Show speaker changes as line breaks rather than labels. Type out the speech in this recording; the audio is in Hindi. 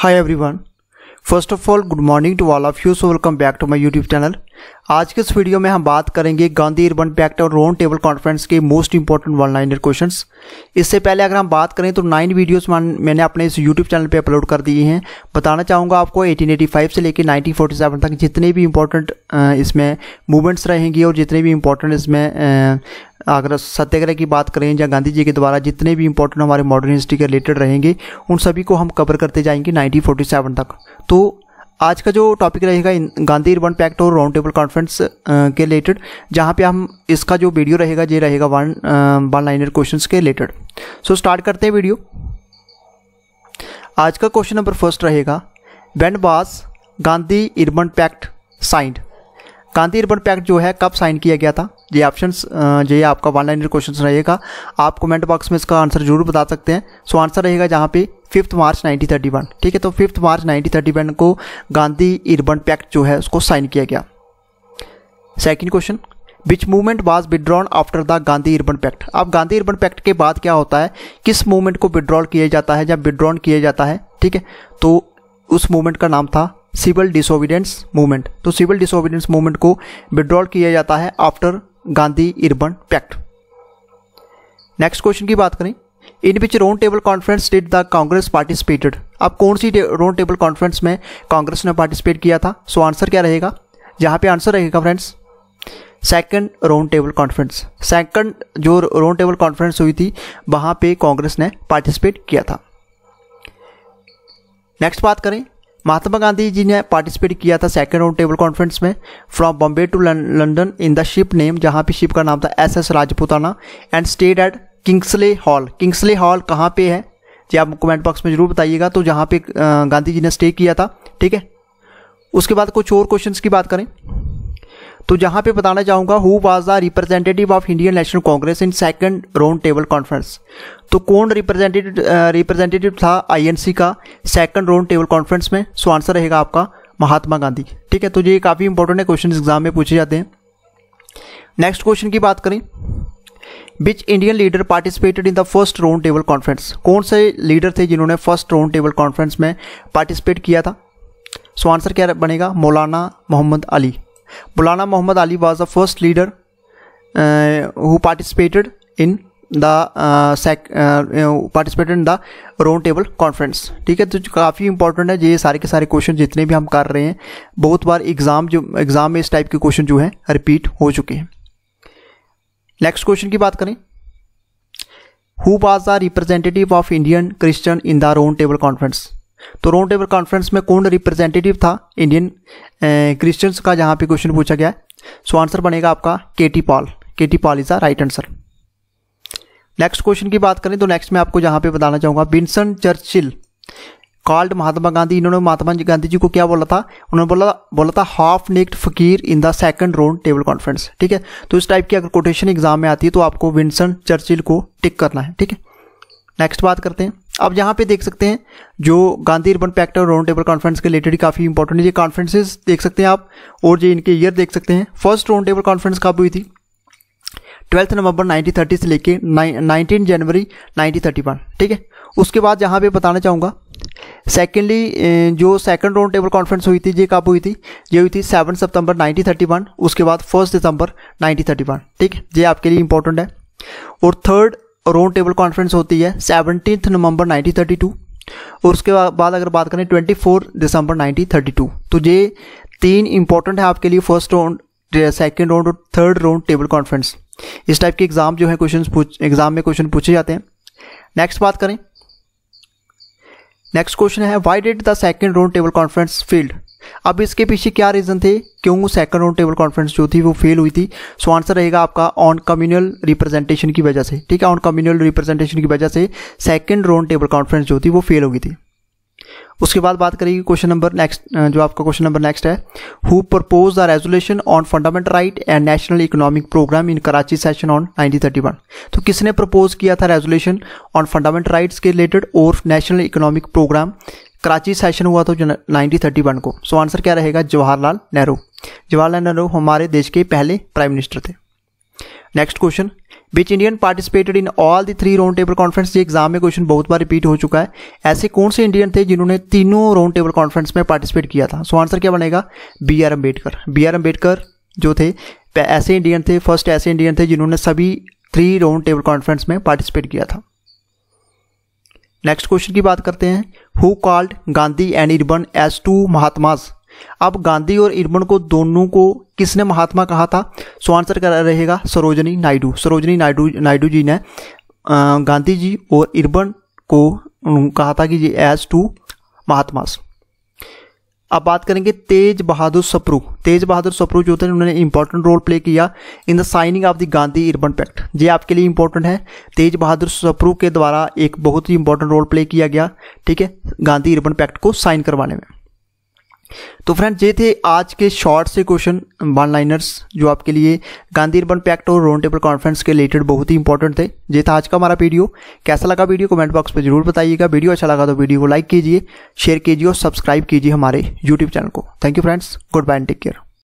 hi everyone first of all good morning to all of you so welcome back to my YouTube channel आज के इस वीडियो में हम बात करेंगे गांधी अर्बन पैक्ट और रोन टेबल कॉन्फ्रेंस के most important one liner question इससे पहले अगर हम बात करें तो नाइन वीडियोस मैंने अपने इस यूट्यूब चैनल पे अपलोड कर दिए हैं बताना चाहूँगा आपको 1885 से लेकर 1947 तक जितने भी इंपॉर्टेंट इसमें मूवमेंट्स रहेंगी और जितने भी इंपॉर्टेंट इसमें अगर सत्याग्रह की बात करें या गांधी जी के द्वारा जितने भी इंपॉर्टेंट हमारे मॉडर्न हिस्ट्री के रिलेटेड रहेंगे उन सभी को हम कवर करते जाएंगे 1947 तक तो आज का जो टॉपिक रहेगा गांधी इर्बन पैक्ट और राउंड टेबल कॉन्फ्रेंस के रिलेटेड जहाँ पे हम इसका जो वीडियो रहेगा ये रहेगा वन वन लाइनर क्वेश्चंस के रिलेटेड सो स्टार्ट करते हैं वीडियो आज का क्वेश्चन नंबर फर्स्ट रहेगा when was Gandhi Irwin pact signed Gandhi Irwin pact जो है कब साइन किया गया था ये ऑप्शन है आपका वन लाइनर क्वेश्चन रहेगा आप कमेंट बॉक्स में इसका आंसर जरूर बता सकते हैं सो आंसर रहेगा जहाँ पे फिफ्थ मार्च 1931 ठीक है तो फिफ्थ मार्च 1931 को गांधी इरबन पैक्ट जो है उसको साइन किया गया second question which movement was withdrawn after the Gandhi Irwin pact अब गांधी इरबन पैक्ट के बाद क्या होता है किस मूवमेंट को विड्रॉल किया जाता है या विड्रॉन किया जाता है ठीक है तो उस मूवमेंट का नाम था सिविल डिसोविडेंस मूवमेंट तो सिविल डिसोविडेंस मूवमेंट को विड्रॉल किया जाता है after Gandhi Irwin pact next question की बात करें in which round table conference did the Congress participated अब कौन सी राउंड टेबल कॉन्फ्रेंस में कांग्रेस ने पार्टिसिपेट किया था सो so आंसर क्या रहेगा यहाँ पे आंसर रहेगा friends second round table conference second जो राउंड टेबल कॉन्फ्रेंस हुई थी वहाँ पे कांग्रेस ने पार्टिसिपेट किया था नेक्स्ट बात करें महात्मा गांधी जी ने पार्टिसिपेट किया था सेकेंड राउंड टेबल कॉन्फ्रेंस में from Bombay to London in the ship name जहाँ पे शिप का नाम था S S Rajputana and stayed at Kingsley Hall Kingsley Hall कहाँ पे है जी आप कमेंट बॉक्स में ज़रूर बताइएगा तो जहाँ पे गांधी जी ने स्टे किया था ठीक है उसके बाद कुछ और क्वेश्चंस की बात करें तो जहां पे बताना चाहूंगा who was the representative of Indian National Congress in second round table conference तो कौन रिप्रेजेंटेटिव रिप्रेजेंटेटिव था आईएनसी का सेकंड राउंड टेबल कॉन्फ्रेंस में सो आंसर रहेगा आपका महात्मा गांधी ठीक है तो ये काफ़ी इंपॉर्टेंट है क्वेश्चन एग्जाम में पूछे जाते हैं नेक्स्ट क्वेश्चन की बात करें which Indian leader participated in the first round table conference कौन से लीडर थे जिन्होंने फर्स्ट राउंड टेबल कॉन्फ्रेंस में पार्टिसिपेट किया था सो आंसर क्या बनेगा मौलाना Mohammad Ali Maulana Mohammad Ali was the first leader who participated in the participate in the round table conference ठीक है तो काफ़ी इंपॉर्टेंट है ये सारे के सारे क्वेश्चन जितने भी हम कर रहे हैं बहुत बार एग्ज़ाम जो एग्ज़ाम में इस टाइप के क्वेश्चन जो हैं रिपीट हो चुके हैं नेक्स्ट क्वेश्चन की बात करें who was the representative of Indian Christian in the round table conference तो राउंड टेबल कॉन्फ्रेंस में कौन रिप्रेजेंटेटिव था इंडियन क्रिश्चियंस का जहाँ पे क्वेश्चन पूछा गया है सो आंसर बनेगा आपका K T Paul K T Paul is the right answer next question की बात करें तो नेक्स्ट में आपको जहाँ पे बताना चाहूँगा Winston Churchill called Mahatma Gandhi इन्होंने महात्मा गांधी जी को क्या बोला था उन्होंने बोला बोला था half naked fakir in the second round table conference ठीक है तो इस टाइप की अगर कोटेशन एग्जाम में आती है तो आपको विंसन चर्चिल को टिक करना है ठीक है नेक्स्ट बात करते हैं आप यहाँ पे देख सकते हैं जो गांधी अर्बन पैक्ट और राउंड टेबल कॉन्फ्रेंस के रिलेटेड काफ़ी इंपॉर्टेंट ये कॉन्फ्रेंसेस देख सकते हैं आप और जो इनके ईयर देख सकते हैं फर्स्ट राउंड टेबल कॉन्फ्रेंस कब हुई थी ट्वेल्थ नवंबर 1930 से लेके नाइनटीन जनवरी 1931 ठीक है उसके बाद यहाँ पे बताना चाहूँगा सेकेंडली जो सेकंड राउंड टेबल कॉन्फ्रेंस हुई थी ये कब हुई थी ये हुई थी सेवन सितंबर 1931 उसके बाद फर्स्ट दिसंबर 1931 ठीक है ये आपके लिए इंपॉर्टेंट है और थर्ड राउंड टेबल कॉन्फ्रेंस होती है सेवनटीन नवंबर 1932 और उसके बाद अगर बात करें 24 दिसंबर 1932 तो ये तीन इंपॉर्टेंट है आपके लिए फर्स्ट राउंड सेकेंड राउंड और थर्ड राउंड टेबल कॉन्फ्रेंस इस टाइप के एग्जाम जो है क्वेश्चन एग्जाम में क्वेश्चन पूछे जाते हैं नेक्स्ट बात करें नेक्स्ट क्वेश्चन है why did the second round table conference failed अब इसके पीछे क्या रीज़न थे क्यों सेकंड राउंड टेबल कॉन्फ्रेंस जो थी वो फेल हुई थी सो आंसर रहेगा आपका ऑन कम्युनल रिप्रेजेंटेशन की वजह से ठीक है ऑन कम्युनल रिप्रेजेंटेशन की वजह से सेकंड राउंड टेबल कॉन्फ्रेंस जो थी वो फेल हो गई थी उसके बाद बात करेगी क्वेश्चन नंबर नेक्स्ट जो आपका क्वेश्चन नंबर नेक्स्ट है who propose the resolution on fundamental right and national economic program in Karachi session on 1931 तो किसने प्रपोज किया था रेजोल्यूशन ऑन फंडामेंटल राइट्स के रिलेटेड और national economic program Karachi session हुआ था नाइनटीन थर्टी वन को सो आंसर क्या रहेगा जवाहरलाल नेहरू जवाहरलाल नेहरू हमारे देश के पहले प्राइम मिनिस्टर थे next question which Indian participated in all the three round table conference ये एग्जाम में क्वेश्चन बहुत बार रिपीट हो चुका है ऐसे कौन से इंडियन थे जिन्होंने तीनों राउंड टेबल कॉन्फ्रेंस में पार्टिसिपेट किया था सो so आंसर क्या बनेगा B R Ambedkar B R Ambedkar जो थे ऐसे इंडियन थे फर्स्ट ऐसे इंडियन थे जिन्होंने सभी थ्री राउंड टेबल कॉन्फ्रेंस में पार्टिसिपेट किया था नेक्स्ट क्वेश्चन की बात करते हैं who called Gandhi and Irwin as two Mahatmas अब गांधी और इरबन को दोनों को किसने महात्मा कहा था सो आंसर कर रहेगा सरोजनी नायडू सरोजनी नायडू नायडू जी ने गांधी जी और इरबन को कहा था कि जी एज टू महात्मास अब बात करेंगे तेज बहादुर सप्रू तेज बहादुर सप्रू जो थे उन्होंने इंपॉर्टेंट रोल प्ले किया in the signing of the Gandhi Irwin pact ये आपके लिए इंपॉर्टेंट है तेज बहादुर सप्रू के द्वारा एक बहुत ही इंपॉर्टेंट रोल प्ले किया गया ठीक है गांधी इर्बन पैक्ट को साइन करवाने में तो फ्रेंड्स ये थे आज के शॉर्ट से क्वेश्चन वन लाइनर्स जो आपके लिए गांधी अर्बन पैक्ट और राउंड टेबल कॉन्फ्रेंस के रिलेटेड बहुत ही इंपॉर्टेंट थे ये था आज का हमारा वीडियो कैसा लगा वीडियो कमेंट बॉक्स में जरूर बताइएगा वीडियो अच्छा लगा तो वीडियो को लाइक कीजिए शेयर कीजिए और सब्सक्राइब कीजिए हमारे यूट्यूब चैनल को thank you friends good bye and take care